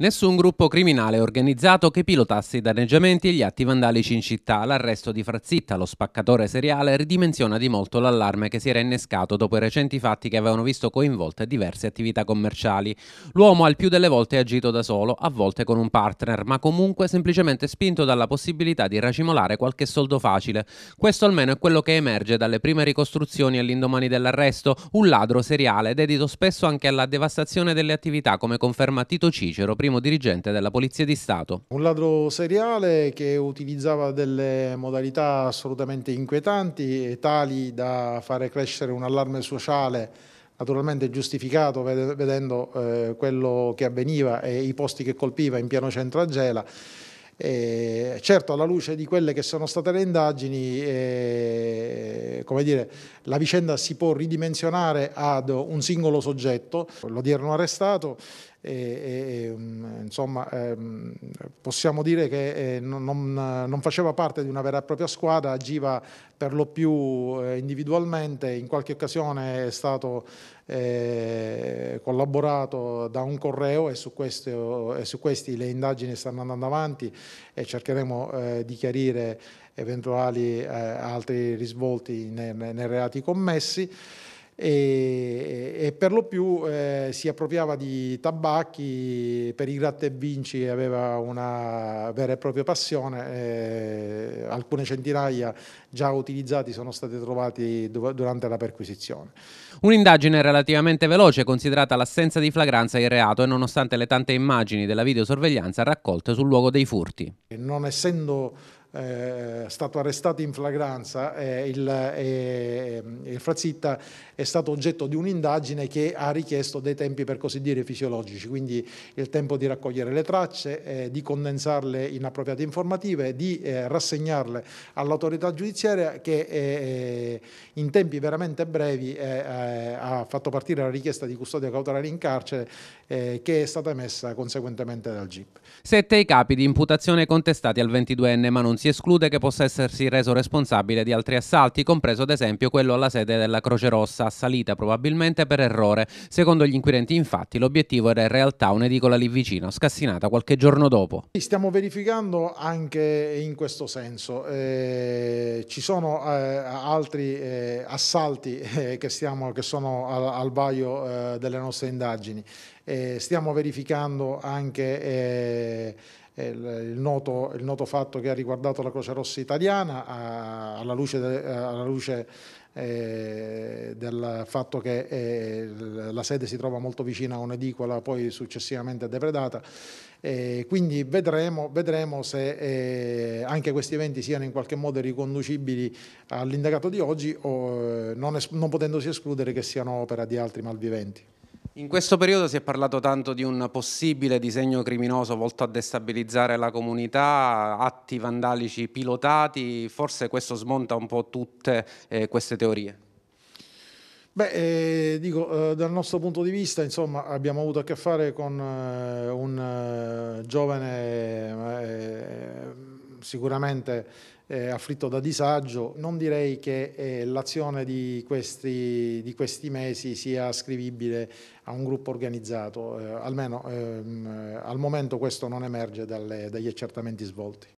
Nessun gruppo criminale organizzato che pilotasse i danneggiamenti e gli atti vandalici in città. L'arresto di Frazzitta, lo spaccatore seriale, ridimensiona di molto l'allarme che si era innescato dopo i recenti fatti che avevano visto coinvolte diverse attività commerciali. L'uomo al più delle volte è agito da solo, a volte con un partner, ma comunque semplicemente spinto dalla possibilità di racimolare qualche soldo facile. Questo almeno è quello che emerge dalle prime ricostruzioni all'indomani dell'arresto, un ladro seriale dedito spesso anche alla devastazione delle attività come conferma Tito Cicero, prima primo dirigente della Polizia di Stato. Un ladro seriale che utilizzava delle modalità assolutamente inquietanti, tali da fare crescere un allarme sociale naturalmente giustificato vedendo eh, quello che avveniva e i posti che colpiva in piano centro a Gela. Eh, certo, alla luce di quelle che sono state le indagini, eh, dire, la vicenda si può ridimensionare ad un singolo soggetto, lo l'odierno arrestato, e, e, mm, insomma, ehm, possiamo dire che eh, non, non, faceva parte di una vera e propria squadra, agiva per lo più eh, individualmente, in qualche occasione è stato eh, collaborato da un correo e su, questo, e su, questi le indagini stanno andando avanti e cercheremo eh, di chiarire eventuali eh, altri risvolti nei, nei reati commessi. E, per lo più eh, si appropriava di tabacchi, per i gratta e vinci aveva una vera e propria passione, eh, alcune centinaia già utilizzati sono stati trovati durante la perquisizione. Un'indagine relativamente veloce considerata l'assenza di flagranza di reato e nonostante le tante immagini della videosorveglianza raccolte sul luogo dei furti. Non essendo eh, stato arrestato in flagranza, eh, il, eh, il Frazzitta è stato oggetto di un'indagine che ha richiesto dei tempi per così dire fisiologici, quindi il tempo di raccogliere le tracce, eh, di condensarle in appropriate informative, di eh, rassegnarle all'autorità giudiziaria che eh, in tempi veramente brevi ha fatto partire la richiesta di custodia cautelare in carcere che è stata emessa conseguentemente dal GIP. Sette i capi di imputazione contestati al 22enne ma non si esclude che possa essersi reso responsabile di altri assalti, compreso ad esempio quello alla sede della Croce Rossa, assalita probabilmente per errore. Secondo gli inquirenti, infatti, l'obiettivo era in realtà un'edicola lì vicino, scassinata qualche giorno dopo. Stiamo verificando anche in questo senso. Eh, ci sono eh, altri eh, assalti eh, che, stiamo, che, sono al, al vaglio eh, delle nostre indagini. Eh, stiamo verificando anche il noto, il, noto, fatto che ha riguardato la Croce Rossa italiana a, alla luce, de, eh, alla luce eh, del fatto che eh, la sede si trova molto vicina a un'edicola poi successivamente depredata. Eh, quindi vedremo, vedremo se eh, anche questi eventi siano in qualche modo riconducibili all'indagato di oggi o eh, non, non potendosi escludere che siano opera di altri malviventi. In questo periodo si è parlato tanto di un possibile disegno criminoso volto a destabilizzare la comunità, atti vandalici pilotati, forse questo smonta un po' tutte eh, queste teorie. Beh, eh, dico, eh, dal nostro punto di vista, insomma, abbiamo avuto a che fare con eh, un eh, giovane eh, sicuramente eh, afflitto da disagio, non direi che eh, l'azione di questi, di questi, mesi sia ascrivibile a un gruppo organizzato, eh, almeno ehm, al momento questo non emerge dalle, dagli accertamenti svolti.